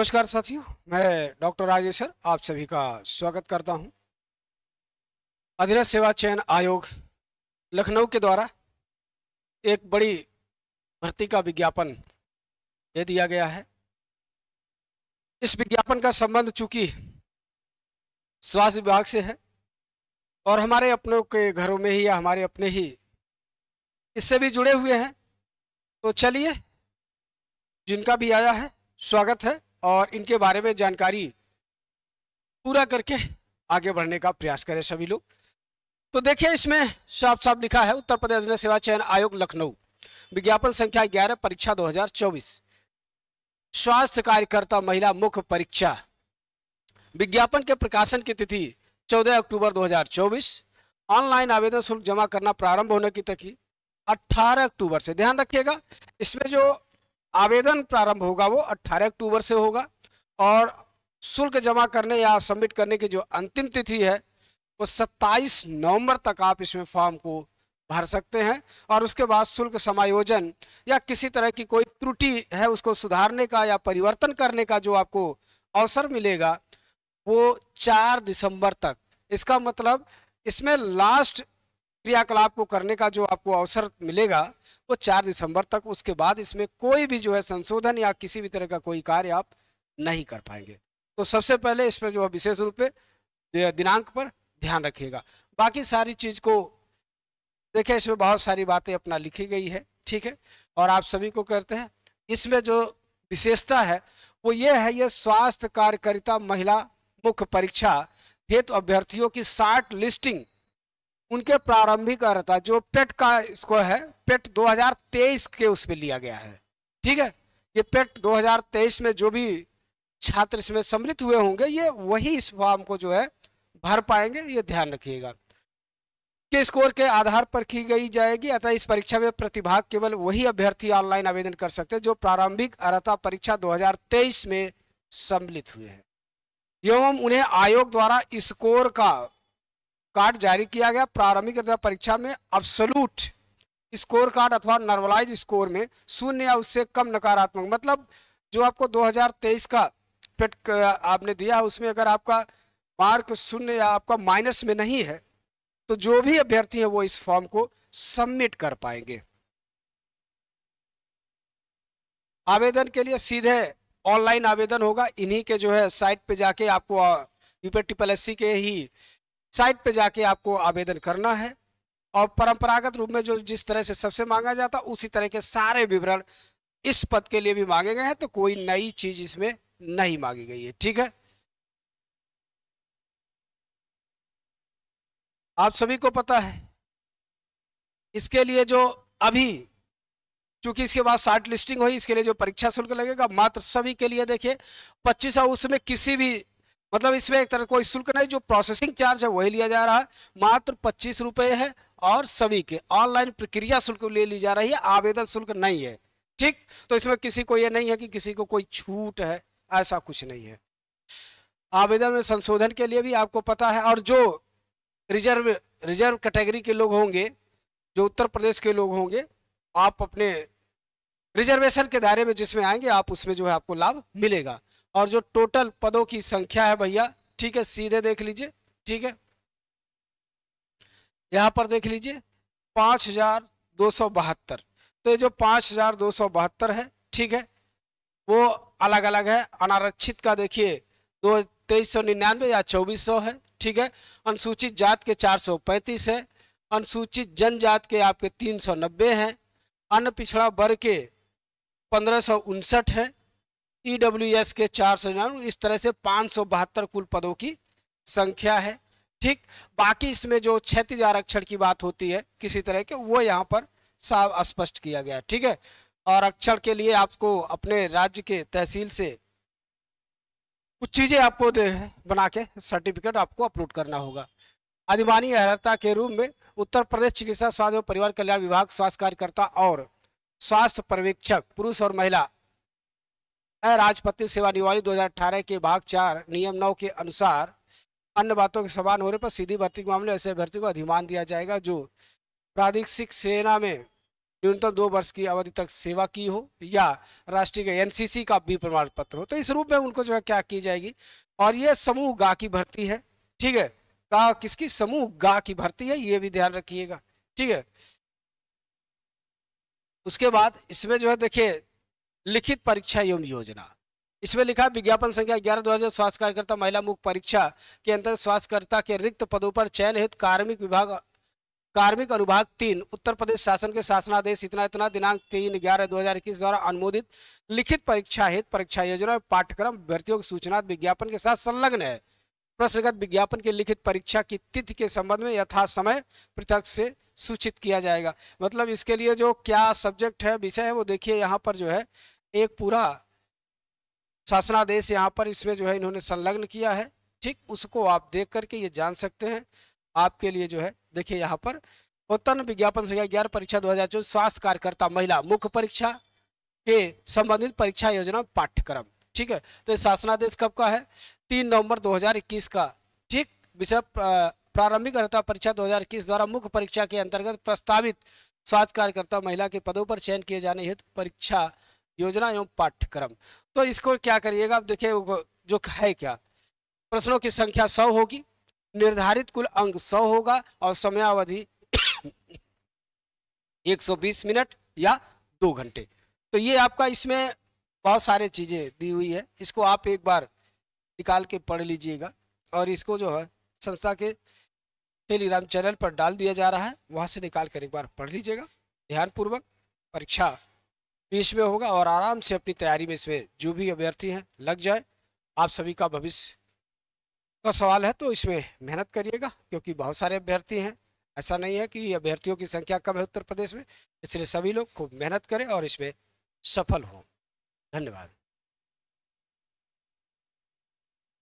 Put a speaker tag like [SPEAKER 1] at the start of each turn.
[SPEAKER 1] नमस्कार साथियों मैं डॉक्टर राजेश्वर आप सभी का स्वागत करता हूं अधीनस्थ सेवा चयन आयोग लखनऊ के द्वारा एक बड़ी भर्ती का विज्ञापन दे दिया गया है इस विज्ञापन का संबंध चूंकि स्वास्थ्य विभाग से है और हमारे अपनों के घरों में ही या हमारे अपने ही इससे भी जुड़े हुए हैं तो चलिए जिनका भी आया है स्वागत है और इनके बारे में जानकारी पूरा करके आगे बढ़ने का प्रयास करें सभी लोग तो देखिए इसमें साफ साफ लिखा है उत्तर प्रदेश जन सेवा चयन आयोग लखनऊ विज्ञापन संख्या ग्यारह परीक्षा 2024 स्वास्थ्य कार्यकर्ता महिला मुख्य परीक्षा विज्ञापन के प्रकाशन की तिथि 14 अक्टूबर 2024 ऑनलाइन आवेदन शुल्क जमा करना प्रारंभ होने की तिथि 18 अक्टूबर से ध्यान रखिएगा इसमें जो आवेदन प्रारंभ होगा वो 18 अक्टूबर से होगा और शुल्क जमा करने या सबमिट करने की जो अंतिम तिथि है वो 27 नवंबर तक आप इसमें फॉर्म को भर सकते हैं और उसके बाद शुल्क समायोजन या किसी तरह की कोई त्रुटि है उसको सुधारने का या परिवर्तन करने का जो आपको अवसर मिलेगा वो चार दिसंबर तक इसका मतलब इसमें लास्ट क्रियाकलाप को करने का जो आपको अवसर मिलेगा वो चार दिसंबर तक उसके बाद इसमें कोई भी जो है संशोधन या किसी भी तरह का कोई कार्य आप नहीं कर पाएंगे तो सबसे पहले इस पर जो है विशेष रूप से दिनांक पर ध्यान रखिएगा बाकी सारी चीज़ को देखिए इसमें बहुत सारी बातें अपना लिखी गई है ठीक है और आप सभी को कहते हैं इसमें जो विशेषता है वो ये है ये स्वास्थ्य कार्यकर्ता महिला मुख्य परीक्षा हेतु अभ्यर्थियों की शार्ट लिस्टिंग उनके प्रारंभिक अर्हता जो पेट का इसको है पेट 2023 के उस पर लिया गया है ठीक है ये पेट 2023 में जो भी छात्र इसमें सम्मिलित हुए होंगे ये वही इस फॉर्म को जो है भर पाएंगे ये ध्यान रखिएगा के स्कोर के आधार पर की गई जाएगी अतः इस परीक्षा में प्रतिभाग केवल वही अभ्यर्थी ऑनलाइन आवेदन कर सकते हैं जो प्रारंभिक अर्हता परीक्षा 2023 में सम्मिलित हुए हैं एवं उन्हें आयोग द्वारा स्कोर का कार्ड जारी किया गया प्रारंभिक परीक्षा में अब्सोलूट स्कोर कार्ड अथवा नॉर्मलाइज स्कोर में शून्य या उससे कम नकारात्मक मतलब जो आपको 2023 का पेट आपने दिया उसमें अगर आपका मार्क शून्य या आपका माइनस में नहीं है तो जो भी अभ्यर्थी है वो इस फॉर्म को सबमिट कर पाएंगे आवेदन के लिए सीधे ऑनलाइन आवेदन होगा इन्हीं के जो है साइट पे जाके आपको यूपी ट्रिपल एस के ही साइट पे जाके आपको आवेदन करना है और परंपरागत रूप में जो जिस तरह से सबसे मांगा जाता उसी तरह के सारे विवरण इस पद के लिए भी मांगे गए हैं तो कोई नई चीज इसमें नहीं मांगी गई है ठीक है आप सभी को पता है इसके लिए जो अभी चूंकि इसके बाद शार्ट लिस्टिंग हुई इसके लिए जो परीक्षा शुल्क लगेगा मात्र सभी के लिए देखिए पच्चीस उसमें किसी भी मतलब इसमें एक तरह कोई शुल्क नहीं जो प्रोसेसिंग चार्ज है वही लिया जा रहा है मात्र पच्चीस रुपये है और सभी के ऑनलाइन प्रक्रिया शुल्क ले ली जा रही है आवेदन शुल्क नहीं है ठीक तो इसमें किसी को यह नहीं है कि किसी को कोई छूट है ऐसा कुछ नहीं है आवेदन में संशोधन के लिए भी आपको पता है और जो रिजर्व रिजर्व कैटेगरी के लोग होंगे जो उत्तर प्रदेश के लोग होंगे आप अपने रिजर्वेशन के दायरे में जिसमें आएंगे आप उसमें जो है आपको लाभ मिलेगा और जो टोटल पदों की संख्या है भैया ठीक है सीधे देख लीजिए ठीक है यहाँ पर देख लीजिए पाँच हजार दो सौ बहत्तर तो ये जो पाँच हजार दो सौ बहत्तर है ठीक है वो अलग अलग है अनारक्षित का देखिए दो तेईस सौ निन्यानवे या चौबीस सौ है ठीक है अनुसूचित जात के चार सौ पैंतीस है अनुसूचित जनजात के आपके तीन सौ नब्बे हैं अन्य पिछड़ा वर्ग के पंद्रह सौ उनसठ है ई e के चार सौ इस तरह से पाँच सौ बहत्तर कुल पदों की संख्या है ठीक बाकी इसमें जो क्षतिज आरक्षण की बात होती है किसी तरह के वो यहाँ पर साफ स्पष्ट किया गया ठीक है और आरक्षण के लिए आपको अपने राज्य के तहसील से कुछ चीज़ें आपको बना के सर्टिफिकेट आपको अपलोड करना होगा अधिमानी अहर्ता के रूप में उत्तर प्रदेश चिकित्सा स्वास्थ्य और परिवार कल्याण विभाग स्वास्थ्य कार्यकर्ता और स्वास्थ्य पर्यवेक्षक पुरुष और महिला राजपत्र सेवा निवाली 2018 के भाग चार नियम नौ के अनुसार अन्य बातों के समान होने पर सीधी भर्ती के मामले ऐसे भर्ती को अधिमान दिया जाएगा जो प्रादेशिक सेना में न्यूनतम दो वर्ष की अवधि तक सेवा की हो या राष्ट्रीय एनसीसी का भी प्रमाण पत्र हो तो इस रूप में उनको जो है क्या की जाएगी और ये समूह गा की भर्ती है ठीक है का किसकी समूह गा की भर्ती है ये भी ध्यान रखिएगा ठीक है उसके बाद इसमें जो है देखिए लिखित परीक्षा एवं योजना इसमें लिखा विज्ञापन संख्या ग्यारह दो हजार स्वास्थ्य कार्यकर्ता महिला मुख्य परीक्षा के अंतर्गत स्वास्थ्यकर्ता के रिक्त पदों पर चयन हित कार्मिक विभाग कार्मिक अनुभाग तीन उत्तर प्रदेश शासन के शासनादेश इतना इतना दिनांक तीन ग्यारह दो हजार इक्कीस द्वारा अनुमोदित लिखित परीक्षा हित परीक्षा योजना पाठ्यक्रम भर्तियों की सूचना विज्ञापन के साथ संलग्न है प्रश्नगत विज्ञापन के लिखित परीक्षा की तिथि के संबंध में यथा समय पृथक से सूचित किया जाएगा मतलब इसके लिए जो क्या सब्जेक्ट है विषय है वो देखिए यहाँ पर जो है एक पूरा शासनादेश यहाँ पर इसमें जो है इन्होंने संलग्न किया है ठीक उसको आप देख करके ये जान सकते हैं आपके लिए जो है देखिए यहाँ पर उत्पन्न विज्ञापन संख्या ग्यारह परीक्षा दो हजार चौबीस स्वास्थ्य कार्यकर्ता महिला मुख्य परीक्षा के संबंधित परीक्षा योजना पाठ्यक्रम ठीक है तो ये शासनादेश कब का है तीन नवंबर 2021 का ठीक विषय प्रारंभिक अर्थात परीक्षा 2021 द्वारा मुख्य परीक्षा के अंतर्गत प्रस्तावित स्वास्थ्य कार्यकर्ता महिला के पदों पर चयन किए जाने हेतु परीक्षा योजना एवं पाठ्यक्रम तो इसको क्या करिएगा आप देखिए जो है क्या प्रश्नों की संख्या सौ होगी निर्धारित कुल अंक सौ होगा और समयावधि बीस मिनट या दो घंटे तो ये आपका इसमें बहुत सारे चीज़ें दी हुई है इसको आप एक बार निकाल के पढ़ लीजिएगा और इसको जो है संस्था के टेलीग्राम चैनल पर डाल दिया जा रहा है वहाँ से निकाल कर एक बार पढ़ लीजिएगा ध्यानपूर्वक परीक्षा बीच में होगा और आराम से अपनी तैयारी में इसमें जो भी अभ्यर्थी हैं लग जाए आप सभी का भविष्य का सवाल है तो इसमें मेहनत करिएगा क्योंकि बहुत सारे अभ्यर्थी हैं ऐसा नहीं है कि अभ्यर्थियों की संख्या कम है उत्तर प्रदेश में इसलिए सभी लोग खूब मेहनत करें और इसमें सफल हों धन्यवाद